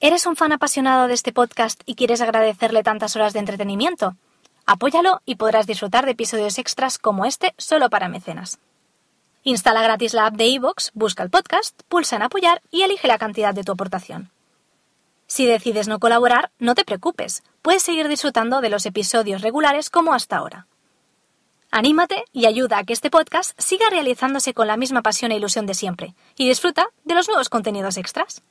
¿Eres un fan apasionado de este podcast y quieres agradecerle tantas horas de entretenimiento? Apóyalo y podrás disfrutar de episodios extras como este solo para mecenas. Instala gratis la app de iVoox, busca el podcast, pulsa en apoyar y elige la cantidad de tu aportación. Si decides no colaborar, no te preocupes, puedes seguir disfrutando de los episodios regulares como hasta ahora. Anímate y ayuda a que este podcast siga realizándose con la misma pasión e ilusión de siempre, y disfruta de los nuevos contenidos extras.